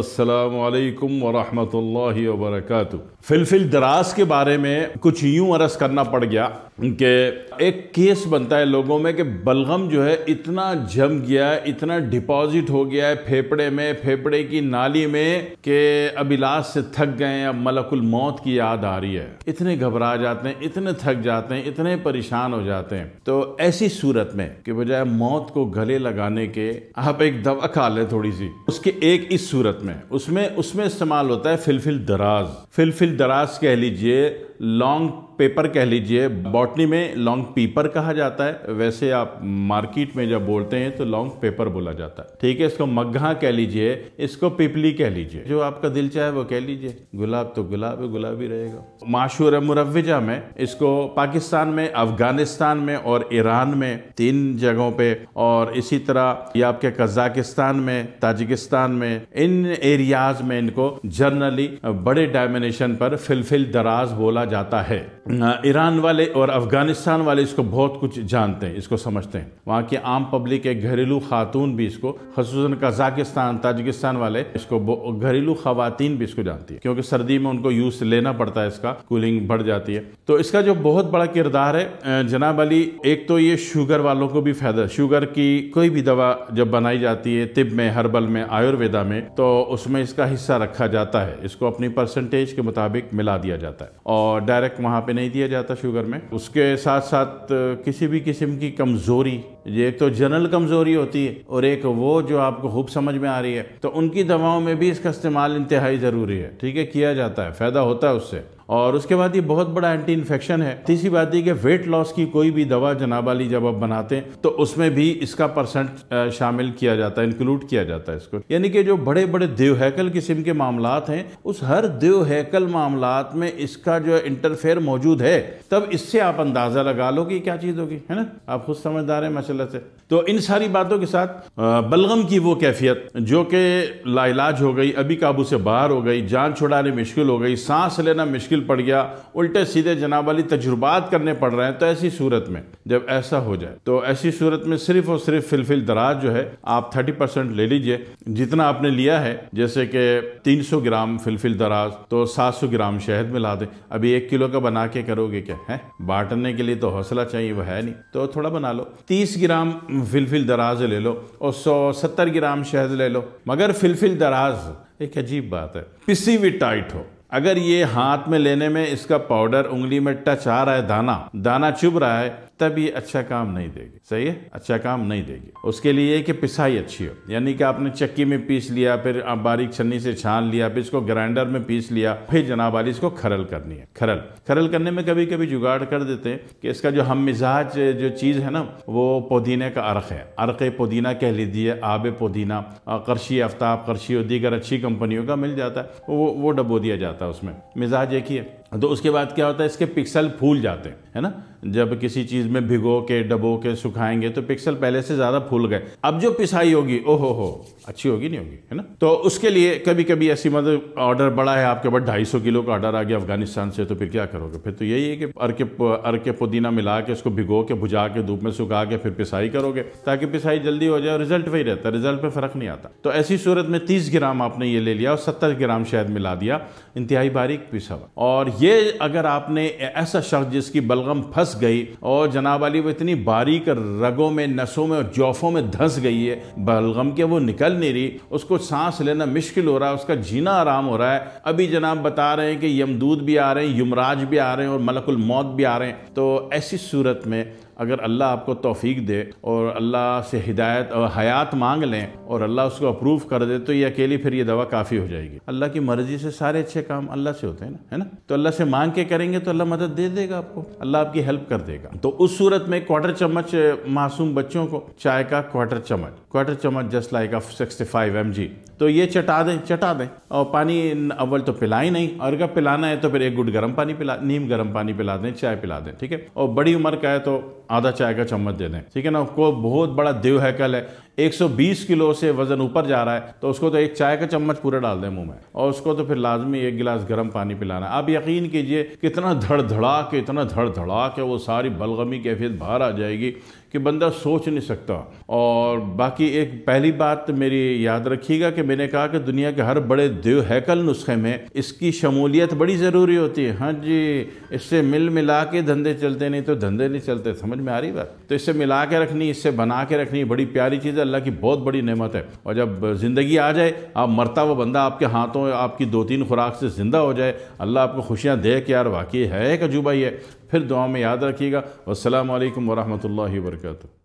असलकम वरहमल वबरक फ़िलफ़िल दराज के बारे में कुछ यूँ अरस करना पड़ गया कि एक केस बनता है लोगों में कि बलगम जो है इतना जम गया है इतना डिपॉजिट हो गया है फेफड़े में फेफड़े की नाली में कि अब इलाज से थक गए हैं अब मलकुल मौत की याद आ रही है इतने घबरा जाते हैं इतने थक जाते हैं इतने परेशान हो जाते हैं तो ऐसी सूरत में कि बजाय मौत को गले लगाने के आप एक दवा खा लें थोड़ी सी उसके एक इस सूरत में उसमें उसमें इस्तेमाल होता है फिलफिल दराज फिलफिल दराज कह लीजिए लॉन्ग पेपर कह लीजिए बॉटनी में लॉन्ग पीपर कहा जाता है वैसे आप मार्केट में जब बोलते हैं तो लॉन्ग पेपर बोला जाता है ठीक है इसको मग्घा कह लीजिए इसको पिपली कह लीजिए जो आपका दिल चाहे वो कह लीजिए गुलाब तो गुलाब है गुलाब ही रहेगा माशूर मुरविजा में इसको पाकिस्तान में अफगानिस्तान में और ईरान में तीन जगहों पे और इसी तरह ये आपके कजाकिस्तान में ताजिकिस्तान में इन एरियाज में इनको जनरली बड़े डायमिनेशन पर फिलफिल दराज बोला जाता है ईरान वाले और अफ़गानिस्तान वाले इसको बहुत कुछ जानते हैं इसको समझते हैं वहाँ की आम पब्लिक एक घरेलू खातून भी इसको खसूस कजाकिस्तान ताजिकिस्तान वाले इसको घरेलू खातन भी इसको जानती है क्योंकि सर्दी में उनको यूज़ लेना पड़ता है इसका कूलिंग बढ़ जाती है तो इसका जो बहुत बड़ा किरदार है जनाब अली एक तो ये शुगर वालों को भी फायदा शुगर की कोई भी दवा जब बनाई जाती है तिब में हर्बल में आयुर्वेदा में तो उसमें इसका हिस्सा रखा जाता है इसको अपनी परसेंटेज के मुताबिक मिला दिया जाता है और और डायरेक्ट वहाँ पे नहीं दिया जाता शुगर में उसके साथ साथ किसी भी किस्म की कमज़ोरी ये एक तो जनरल कमज़ोरी होती है और एक वो जो आपको खूब समझ में आ रही है तो उनकी दवाओं में भी इसका इस्तेमाल इंतहाई ज़रूरी है ठीक है किया जाता है फ़ायदा होता है उससे और उसके बाद ये बहुत बड़ा एंटी इन्फेक्शन है तीसरी बात ये कि वेट लॉस की कोई भी दवा जनाब वाली जब आप बनाते हैं तो उसमें भी इसका परसेंट शामिल किया जाता है इंक्लूड किया जाता है इसको यानी कि जो बड़े बड़े देवहैकल किस्म के मामला हैं उस हर देवहैकल मामला में इसका जो इंटरफेयर मौजूद है तब इससे आप अंदाज़ा लगा लो कि क्या चीज़ होगी है ना आप खुद समझदार हैं मसल गलत है तो इन सारी बातों के साथ बलगम की वो कैफियत जो कि लाइलाज हो गई अभी काबू से बाहर हो गई जान छुड़ाने मुश्किल हो गई सांस लेना मुश्किल पड़ गया उल्टे सीधे जनाब वाली तजुर्बात करने पड़ रहे हैं तो ऐसी सूरत में जब ऐसा हो जाए तो ऐसी सूरत में सिर्फ और सिर्फ फिलफिल दराज जो है आप थर्टी परसेंट ले लीजिए जितना आपने लिया है जैसे कि तीन सौ ग्राम फिलफिल दराज तो सात सौ ग्राम शहद मिला दें अभी एक किलो का बना के करोगे क्या है बांटने के लिए तो हौसला चाहिए वह है नहीं तो थोड़ा बना लो तीस ग्राम फिलफिल दराज ले लो और सौ सत्तर ग्राम शहद ले लो मगर फिलफिल दराज एक अजीब बात है पिसी भी टाइट हो अगर ये हाथ में लेने में इसका पाउडर उंगली में टच आ रहा है दाना दाना चुभ रहा है तब ये अच्छा काम नहीं देगी सही है अच्छा काम नहीं देगी उसके लिए कि पिसाई अच्छी हो यानी कि आपने चक्की में पीस लिया फिर आप बारीक छन्नी से छान लिया फिर इसको ग्राइंडर में पीस लिया फिर जनाब वाली इसको खरल करनी है खरल खरल करने में कभी कभी जुगाड़ कर देते हैं कि इसका जो हम मिजाज जो चीज़ है ना वो पुदीने का अर्क है अर्क पुदीना कह लीजिए आब पुदीना करशी आफ्ताब करशी दीगर अच्छी कंपनियों का मिल जाता है वो वो डबो दिया जाता है उसमें मिजाज एक ही है तो उसके बाद क्या होता है इसके पिक्सल फूल जाते हैं है ना जब किसी चीज़ में भिगो के डबो के सुखाएंगे तो पिक्सल पहले से ज़्यादा फूल गए अब जो पिसाई होगी ओहो हो अच्छी होगी नहीं होगी है ना तो उसके लिए कभी कभी ऐसी मतलब ऑर्डर बड़ा है आपके पास ढाई सौ किलो का ऑर्डर आ गया अफगानिस्तान से तो फिर क्या करोगे फिर तो यही है कि अरके अरके पुदीना मिला के उसको भिगो के भुजा के धूप में सुखा के फिर पिसाई करोगे ताकि पिसाई जल्दी हो जाए और रिजल्ट वही रहता है रिजल्ट पर फ़र्क नहीं आता तो ऐसी सूरत में तीस ग्राम आपने ये ले लिया और सत्तर ग्राम शायद मिला दिया इंतहाई बारीक पिसा और ये अगर आपने ऐसा शख्स जिसकी बल्ग बलगम फंस गई और जनाब अली वो इतनी बारीक रगों में नसों में और जौफों में धंस गई है बलगम के वो निकल नहीं रही उसको सांस लेना मुश्किल हो रहा है उसका जीना आराम हो रहा है अभी जनाब बता रहे हैं कि यमदूत भी आ रहे हैं युमराज भी आ रहे हैं और मलकुल मौत भी आ रहे हैं तो ऐसी सूरत में अगर अल्लाह आपको तोफ़ी दे और अल्लाह से हिदायत और हयात मांग लें और अल्लाह उसको अप्रूव कर दे तो ये अकेली फिर ये दवा काफ़ी हो जाएगी अल्लाह की मर्ज़ी से सारे अच्छे काम अल्लाह से होते हैं ना है ना तो अल्लाह से मांग के करेंगे तो अल्लाह मदद दे देगा आपको अल्लाह आपकी हेल्प कर देगा तो उस सूरत में क्वार्टर चम्मच मासूम बच्चों को चाय का क्वार्टर चम्मच क्वार्टर चम्मच जस्ट लाइक ऑफ 65 mg तो ये चटा दें चटा दें और पानी अव्वल तो पिला ही नहीं और अगर पिलाना है तो फिर एक गुट गर्म पानी पिला नीम गर्म पानी पिला दें चाय पिला दें ठीक है और बड़ी उम्र का है तो आधा चाय का चम्मच दे दें ठीक है ना उसको बहुत बड़ा देव है कल है 120 किलो से वजन ऊपर जा रहा है तो उसको तो एक चाय का चम्मच पूरा डाल दें मुंह में और उसको तो फिर लाजमी एक गिलास गर्म पानी पिलाना आप यकीन कीजिए कितना धड़धड़ा के इतना धड़धड़ा के वो सारी बलगमी कैफियत बाहर आ जाएगी कि बंदा सोच नहीं सकता और बाकी एक पहली बात तो मेरी याद रखिएगा कि मैंने कहा कि दुनिया के हर बड़े देव हैकल नुस्खे में इसकी शमूलियत बड़ी ज़रूरी होती है हाँ जी इससे मिल मिला के धंधे चलते नहीं तो धंधे नहीं चलते समझ में आ रही बात तो इससे मिला के रखनी इससे बना के रखनी बड़ी प्यारी चीज़ है अल्लाह की बहुत बड़ी नमत है और जब ज़िंदगी आ जाए आप मरता हुआ बंदा आपके हाथों आपकी दो तीन खुराक से ज़िंदा हो जाए अल्लाह आपको खुशियाँ दे कि यार वाकई है एक अजूबा ही है फिर दुआ में याद रखिएगा वालकम वरहमल वर्का